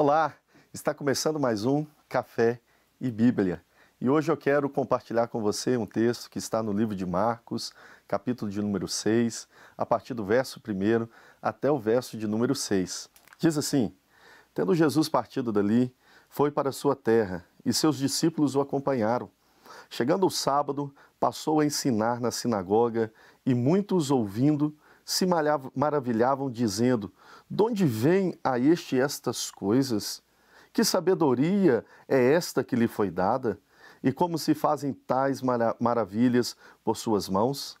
Olá, está começando mais um Café e Bíblia. E hoje eu quero compartilhar com você um texto que está no livro de Marcos, capítulo de número 6, a partir do verso 1 até o verso de número 6. Diz assim: Tendo Jesus partido dali, foi para sua terra, e seus discípulos o acompanharam. Chegando o sábado, passou a ensinar na sinagoga, e muitos ouvindo se maravilhavam, dizendo: de onde vem a este estas coisas? Que sabedoria é esta que lhe foi dada? E como se fazem tais maravilhas por suas mãos?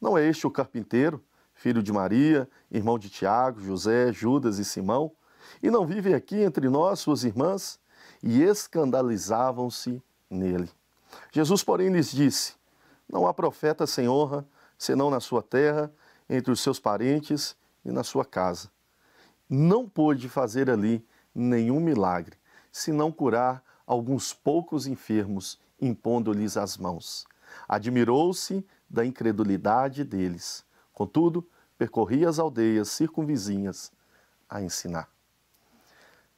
Não é este o carpinteiro, filho de Maria, irmão de Tiago, José, Judas e Simão? E não vivem aqui entre nós, suas irmãs? E escandalizavam-se nele. Jesus, porém, lhes disse: Não há profeta sem honra, senão na sua terra, entre os seus parentes e na sua casa não pôde fazer ali nenhum milagre, senão curar alguns poucos enfermos, impondo-lhes as mãos. Admirou-se da incredulidade deles. Contudo, percorria as aldeias circunvizinhas a ensinar.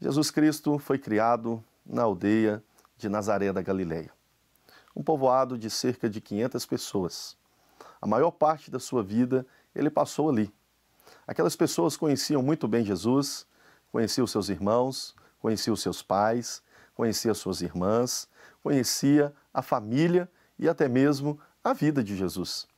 Jesus Cristo foi criado na aldeia de Nazaré da Galileia, um povoado de cerca de 500 pessoas. A maior parte da sua vida ele passou ali, Aquelas pessoas conheciam muito bem Jesus, conheciam seus irmãos, conheciam seus pais, conhecia suas irmãs, conhecia a família e até mesmo a vida de Jesus.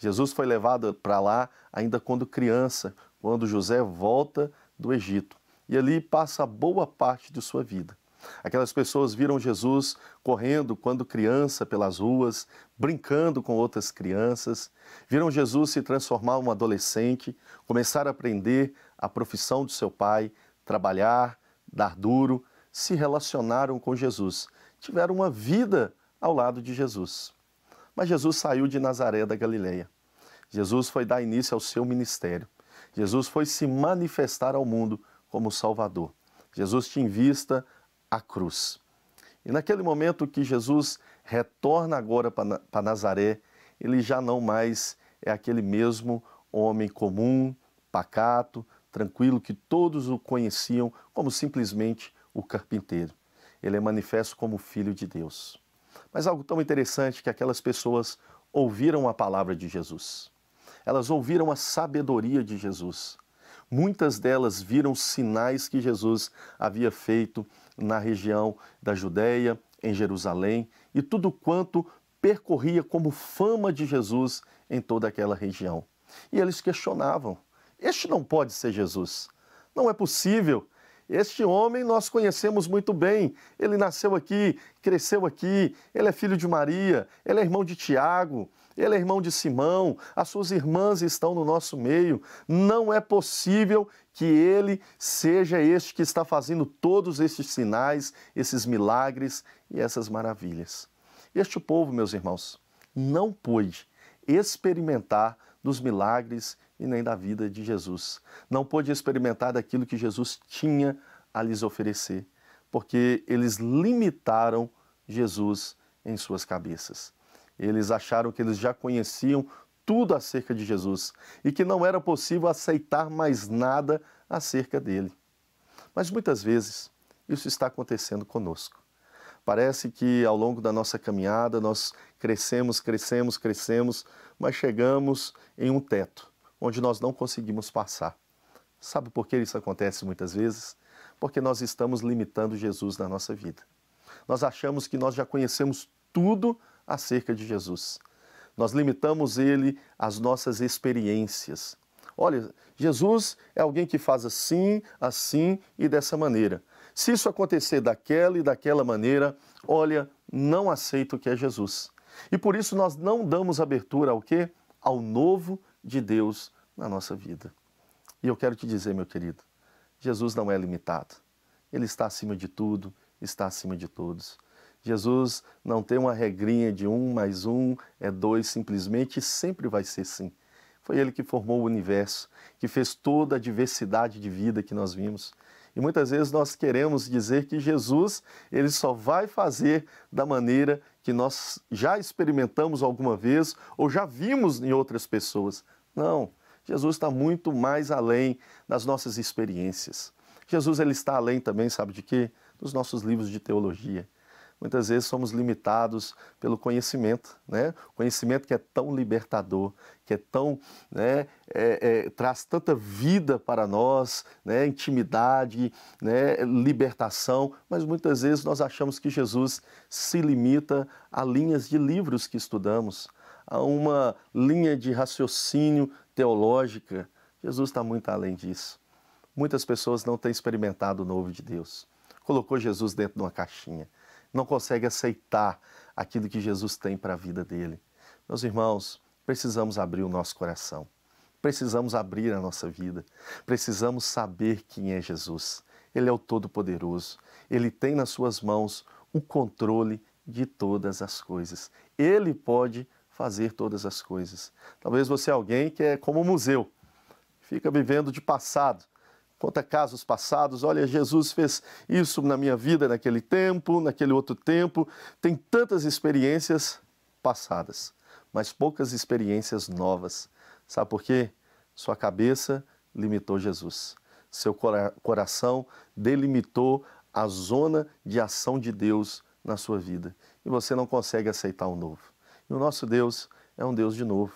Jesus foi levado para lá ainda quando criança, quando José volta do Egito. E ali passa boa parte de sua vida. Aquelas pessoas viram Jesus correndo quando criança pelas ruas, brincando com outras crianças, viram Jesus se transformar em um adolescente, começar a aprender a profissão do seu pai, trabalhar, dar duro, se relacionaram com Jesus, tiveram uma vida ao lado de Jesus. Mas Jesus saiu de Nazaré da Galileia. Jesus foi dar início ao seu ministério. Jesus foi se manifestar ao mundo como Salvador. Jesus te invista a cruz. E naquele momento que Jesus retorna agora para Nazaré, ele já não mais é aquele mesmo homem comum, pacato, tranquilo, que todos o conheciam como simplesmente o carpinteiro. Ele é manifesto como filho de Deus. Mas algo tão interessante que aquelas pessoas ouviram a palavra de Jesus. Elas ouviram a sabedoria de Jesus. Muitas delas viram sinais que Jesus havia feito na região da Judéia, em Jerusalém, e tudo quanto percorria como fama de Jesus em toda aquela região. E eles questionavam: Este não pode ser Jesus. Não é possível. Este homem nós conhecemos muito bem. Ele nasceu aqui, cresceu aqui, ele é filho de Maria, ele é irmão de Tiago, ele é irmão de Simão, as suas irmãs estão no nosso meio. Não é possível que ele seja este que está fazendo todos esses sinais, esses milagres e essas maravilhas. Este povo, meus irmãos, não pôde experimentar dos milagres e nem da vida de Jesus. Não pôde experimentar daquilo que Jesus tinha a lhes oferecer, porque eles limitaram Jesus em suas cabeças. Eles acharam que eles já conheciam tudo acerca de Jesus e que não era possível aceitar mais nada acerca dele. Mas muitas vezes isso está acontecendo conosco. Parece que ao longo da nossa caminhada nós crescemos, crescemos, crescemos, mas chegamos em um teto onde nós não conseguimos passar. Sabe por que isso acontece muitas vezes? Porque nós estamos limitando Jesus na nossa vida. Nós achamos que nós já conhecemos tudo acerca de Jesus. Nós limitamos ele às nossas experiências. Olha, Jesus é alguém que faz assim, assim e dessa maneira. Se isso acontecer daquela e daquela maneira, olha, não aceito o que é Jesus. E por isso nós não damos abertura ao quê? Ao novo de Deus na nossa vida. E eu quero te dizer, meu querido, Jesus não é limitado. Ele está acima de tudo, está acima de todos. Jesus não tem uma regrinha de um mais um é dois, simplesmente sempre vai ser sim. Foi ele que formou o universo, que fez toda a diversidade de vida que nós vimos. E muitas vezes nós queremos dizer que Jesus, ele só vai fazer da maneira que nós já experimentamos alguma vez ou já vimos em outras pessoas. Não, Jesus está muito mais além das nossas experiências. Jesus ele está além também, sabe de quê? Dos nossos livros de teologia muitas vezes somos limitados pelo conhecimento, né? Conhecimento que é tão libertador, que é tão, né, é, é, traz tanta vida para nós, né, intimidade, né, libertação, mas muitas vezes nós achamos que Jesus se limita a linhas de livros que estudamos, a uma linha de raciocínio teológica. Jesus está muito além disso. Muitas pessoas não têm experimentado o novo de Deus. Colocou Jesus dentro de uma caixinha não consegue aceitar aquilo que Jesus tem para a vida dele. Meus irmãos, precisamos abrir o nosso coração, precisamos abrir a nossa vida, precisamos saber quem é Jesus. Ele é o Todo-Poderoso, ele tem nas suas mãos o controle de todas as coisas. Ele pode fazer todas as coisas. Talvez você é alguém que é como um museu, fica vivendo de passado, conta casos passados. Olha, Jesus fez isso na minha vida naquele tempo, naquele outro tempo. Tem tantas experiências passadas, mas poucas experiências novas. Sabe por quê? Sua cabeça limitou Jesus. Seu coração delimitou a zona de ação de Deus na sua vida. E você não consegue aceitar o novo. E o nosso Deus é um Deus de novo.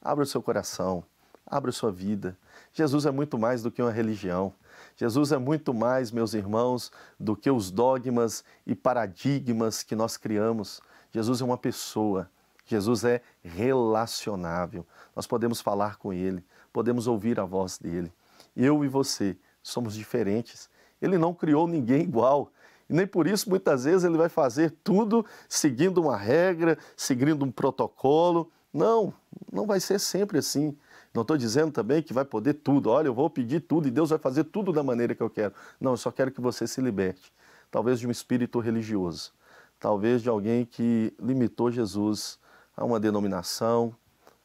Abra o seu coração, abra a sua vida, Jesus é muito mais do que uma religião. Jesus é muito mais, meus irmãos, do que os dogmas e paradigmas que nós criamos. Jesus é uma pessoa. Jesus é relacionável. Nós podemos falar com ele, podemos ouvir a voz dele. Eu e você somos diferentes. Ele não criou ninguém igual. E nem por isso, muitas vezes, ele vai fazer tudo seguindo uma regra, seguindo um protocolo. Não, não vai ser sempre assim. Não estou dizendo também que vai poder tudo. Olha, eu vou pedir tudo e Deus vai fazer tudo da maneira que eu quero. Não, eu só quero que você se liberte. Talvez de um espírito religioso. Talvez de alguém que limitou Jesus a uma denominação,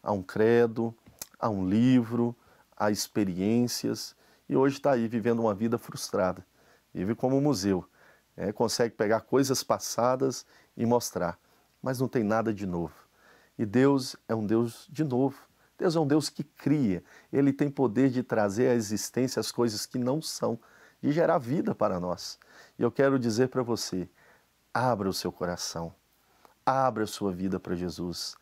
a um credo, a um livro, a experiências. E hoje está aí vivendo uma vida frustrada. Vive como um museu. É, consegue pegar coisas passadas e mostrar, mas não tem nada de novo. E Deus é um Deus de novo. Deus é um Deus que cria, ele tem poder de trazer à existência as coisas que não são, de gerar vida para nós. E eu quero dizer para você: abra o seu coração, abra a sua vida para Jesus,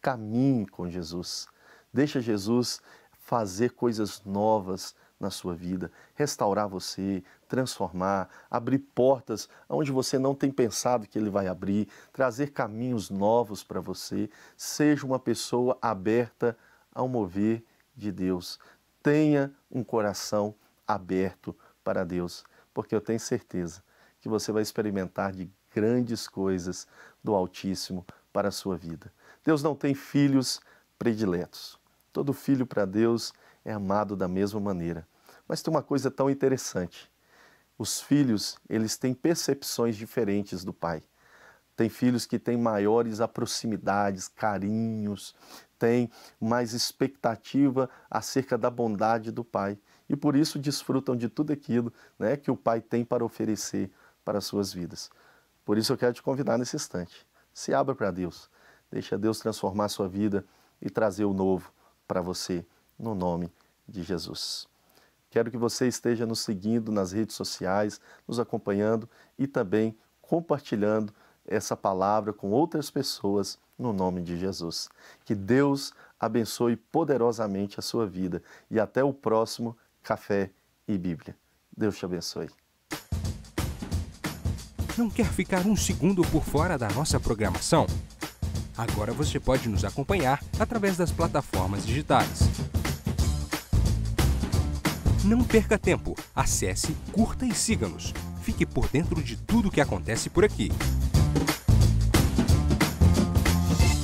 caminhe com Jesus, deixa Jesus fazer coisas novas na sua vida, restaurar você, transformar, abrir portas onde você não tem pensado que ele vai abrir, trazer caminhos novos para você. Seja uma pessoa aberta ao mover de Deus. Tenha um coração aberto para Deus, porque eu tenho certeza que você vai experimentar de grandes coisas do Altíssimo para a sua vida. Deus não tem filhos prediletos. Todo filho para Deus é amado da mesma maneira. Mas tem uma coisa tão interessante. Os filhos, eles têm percepções diferentes do pai. Tem filhos que têm maiores aproximidades, carinhos, têm mais expectativa acerca da bondade do pai e por isso desfrutam de tudo aquilo né, que o pai tem para oferecer para as suas vidas. Por isso eu quero te convidar nesse instante. Se abra para Deus. Deixa Deus transformar a sua vida e trazer o novo para você, no nome de Jesus. Quero que você esteja nos seguindo nas redes sociais, nos acompanhando e também compartilhando essa palavra com outras pessoas no nome de Jesus. Que Deus abençoe poderosamente a sua vida e até o próximo Café e Bíblia. Deus te abençoe. Não quer ficar um segundo por fora da nossa programação? Agora você pode nos acompanhar através das plataformas digitais. Não perca tempo, acesse, curta e siga-nos. Fique por dentro de tudo o que acontece por aqui.